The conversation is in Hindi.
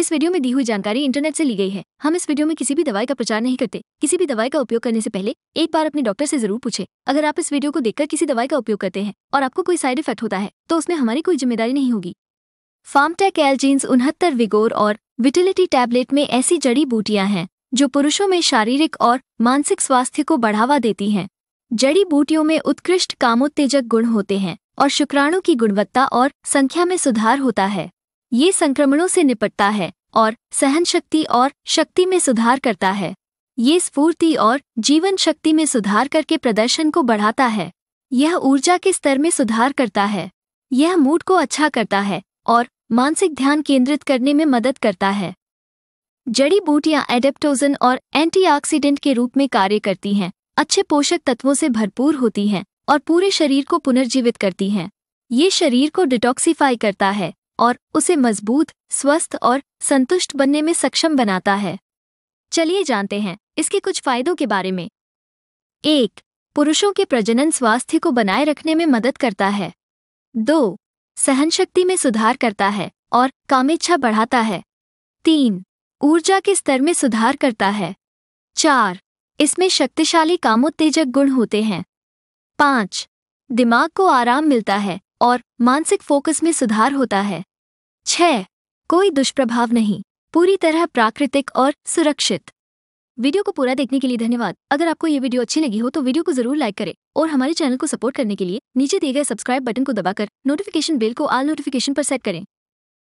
इस वीडियो में दी हुई जानकारी इंटरनेट से ली गई है हम इस वीडियो में किसी भी दवाई का प्रचार नहीं करते किसी भी दवाई का उपयोग करने से पहले एक बार अपने डॉक्टर से जरूर पूछे अगर आप इस वीडियो को देखकर किसी दवाई का उपयोग करते हैं और आपको कोई साइड इफेक्ट होता है तो उसमें हमारी कोई जिम्मेदारी नहीं होगी फार्मटेक एलजीन्स उनहत्तर विगोर और विटिलिटी टैबलेट में ऐसी जड़ी बूटियां हैं जो पुरुषों में शारीरिक और मानसिक स्वास्थ्य को बढ़ावा देती हैं जड़ी बूटियों में उत्कृष्ट कामोत्तेजक गुण होते हैं और शुक्राणु की गुणवत्ता और संख्या में सुधार होता है ये संक्रमणों से निपटता है और सहन शक्ति और शक्ति में सुधार करता है ये स्फूर्ति और जीवन शक्ति में सुधार करके प्रदर्शन को बढ़ाता है यह ऊर्जा के स्तर में सुधार करता है यह मूड को अच्छा करता है और मानसिक ध्यान केंद्रित करने में मदद करता है जड़ी बूटियां एडेप्टोजन और एंटीऑक्सीडेंट के रूप में कार्य करती हैं अच्छे पोषक तत्वों से भरपूर होती हैं और पूरे शरीर को पुनर्जीवित करती हैं ये शरीर को डिटॉक्सीफाई करता है और उसे मजबूत स्वस्थ और संतुष्ट बनने में सक्षम बनाता है चलिए जानते हैं इसके कुछ फायदों के बारे में एक पुरुषों के प्रजनन स्वास्थ्य को बनाए रखने में मदद करता है दो सहन शक्ति में सुधार करता है और कामेच्छा बढ़ाता है तीन ऊर्जा के स्तर में सुधार करता है चार इसमें शक्तिशाली कामोत्तेजक गुण होते हैं पांच दिमाग को आराम मिलता है और मानसिक फोकस में सुधार होता है छह कोई दुष्प्रभाव नहीं पूरी तरह प्राकृतिक और सुरक्षित वीडियो को पूरा देखने के लिए धन्यवाद अगर आपको ये वीडियो अच्छी लगी हो तो वीडियो को जरूर लाइक करें और हमारे चैनल को सपोर्ट करने के लिए नीचे दिए गए सब्सक्राइब बटन को दबाकर नोटिफिकेशन बेल को आल नोटिफिकेशन पर सेट करें